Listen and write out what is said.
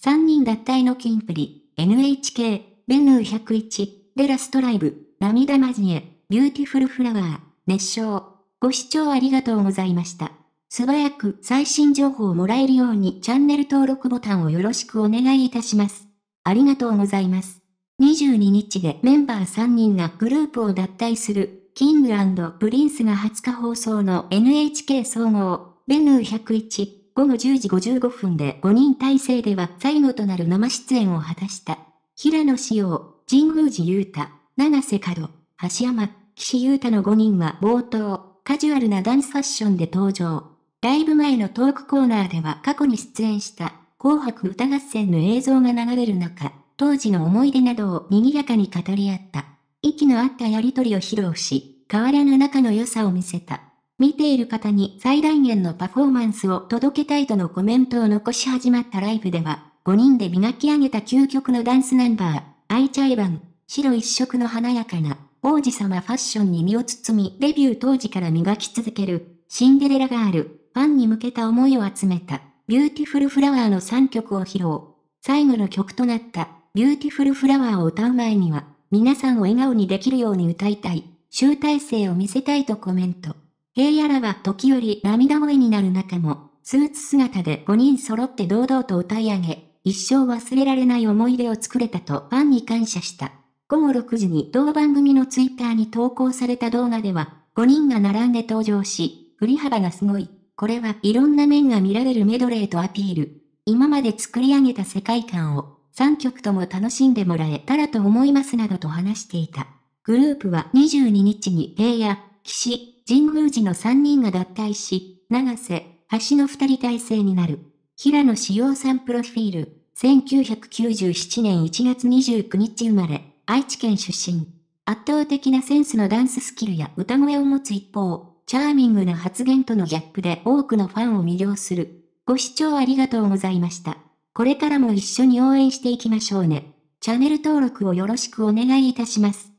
3人脱退のキンプリ、NHK、ベヌー101、デラストライブ、涙マジエ、ビューティフルフラワー、熱唱。ご視聴ありがとうございました。素早く最新情報をもらえるようにチャンネル登録ボタンをよろしくお願いいたします。ありがとうございます。22日でメンバー3人がグループを脱退する、キングプリンスが20日放送の NHK 総合、ベヌー101、午後10時55分で5人体制では最後となる生出演を果たした。平野紫耀、神宮寺雄太、長瀬角、橋山、岸優太の5人は冒頭、カジュアルなダンスファッションで登場。ライブ前のトークコーナーでは過去に出演した紅白歌合戦の映像が流れる中、当時の思い出などを賑やかに語り合った。息の合ったやりとりを披露し、変わらぬ仲の良さを見せた。見ている方に最大限のパフォーマンスを届けたいとのコメントを残し始まったライブでは、5人で磨き上げた究極のダンスナンバー、アイチャイバン、白一色の華やかな、王子様ファッションに身を包み、デビュー当時から磨き続ける、シンデレラガール、ファンに向けた思いを集めた、ビューティフルフラワーの3曲を披露。最後の曲となった、ビューティフルフラワーを歌う前には、皆さんを笑顔にできるように歌いたい、集大成を見せたいとコメント。平野らは時折涙声になる中も、スーツ姿で5人揃って堂々と歌い上げ、一生忘れられない思い出を作れたとファンに感謝した。午後6時に同番組のツイッターに投稿された動画では、5人が並んで登場し、振り幅がすごい。これはいろんな面が見られるメドレーとアピール。今まで作り上げた世界観を3曲とも楽しんでもらえたらと思いますなどと話していた。グループは22日に平野、岸、神宮寺の3人が脱退し、長瀬、橋の2人体制になる。平野志陽さんプロフィール、1997年1月29日生まれ、愛知県出身。圧倒的なセンスのダンススキルや歌声を持つ一方、チャーミングな発言とのギャップで多くのファンを魅了する。ご視聴ありがとうございました。これからも一緒に応援していきましょうね。チャンネル登録をよろしくお願いいたします。